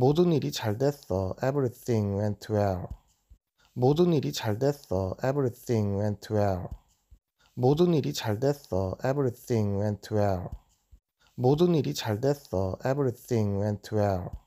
모든 일이 잘 됐어. Everything went well. 모든 일이 잘 됐어. Everything went well. 모든 일이 잘 됐어. Everything went well. 모든 일이 잘 됐어. Everything went well.